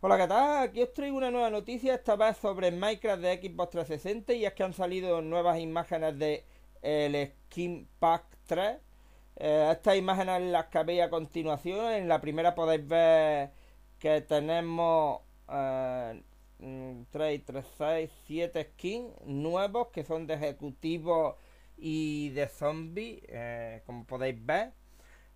Hola, ¿qué tal? Aquí os traigo una nueva noticia, esta vez sobre Minecraft de Xbox 360 y es que han salido nuevas imágenes de Skin Pack 3. Eh, estas imágenes las que veis a continuación. En la primera podéis ver que tenemos 3, 3, 6, 7 skins nuevos que son de ejecutivos y de zombie eh, como podéis ver.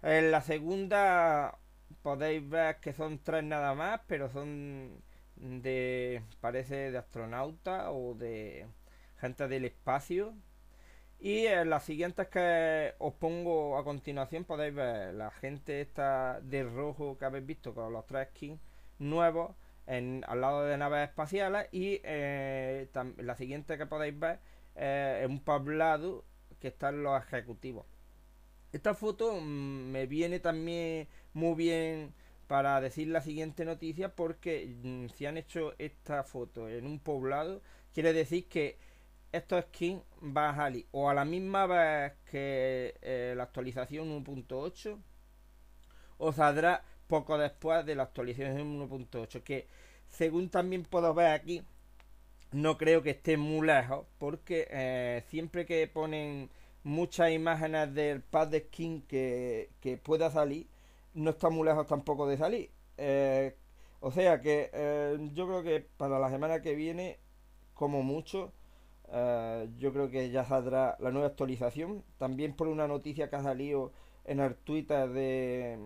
En la segunda podéis ver que son tres nada más, pero son de, parece, de astronauta o de gente del espacio. Y en eh, las siguientes que os pongo a continuación podéis ver la gente esta de rojo que habéis visto con los tres skins nuevos en, al lado de naves espaciales y eh, la siguiente que podéis ver eh, es un poblado que están los ejecutivos. Esta foto mm, me viene también muy bien para decir la siguiente noticia porque mm, si han hecho esta foto en un poblado, quiere decir que estos skin va a salir o a la misma vez que eh, la actualización 1.8 o saldrá poco después de la actualización 1.8 que según también puedo ver aquí no creo que esté muy lejos porque eh, siempre que ponen muchas imágenes del pad de skin que pueda salir no está muy lejos tampoco de salir. Eh, o sea que eh, yo creo que para la semana que viene, como mucho, eh, yo creo que ya saldrá la nueva actualización. También por una noticia que ha salido en el Twitter de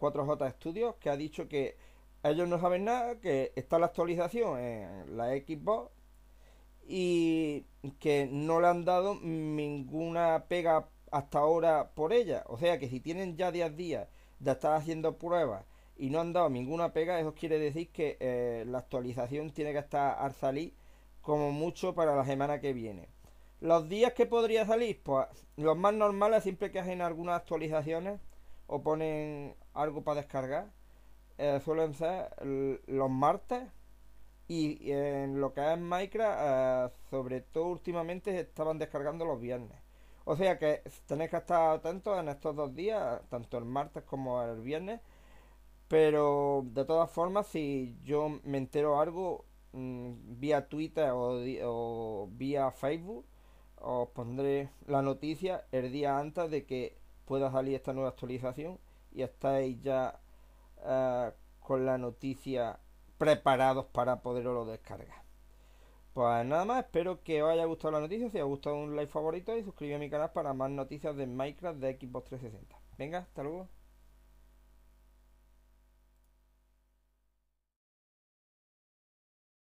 4J mm, Studios, que ha dicho que ellos no saben nada, que está la actualización en la Xbox y que no le han dado ninguna pega hasta ahora por ella. O sea que si tienen ya 10 días de estar haciendo pruebas y no han dado ninguna pega, eso quiere decir que eh, la actualización tiene que estar al salir como mucho para la semana que viene. Los días que podría salir, pues los más normales siempre que hacen algunas actualizaciones o ponen algo para descargar, eh, suelen ser los martes y eh, en lo que es Minecraft, sobre todo últimamente estaban descargando los viernes. O sea que tenéis que estar atentos en estos dos días, tanto el martes como el viernes. Pero de todas formas, si yo me entero algo mm, vía Twitter o, vía Facebook, os pondré la noticia el día antes de que pueda salir esta nueva actualización y estáis ya eh, con la noticia preparados para poderlo descargar. Pues nada más, espero que os haya gustado la noticia, si os ha gustado un like favorito y suscribíos a mi canal para más noticias de Minecraft de Xbox 360. Venga, hasta luego.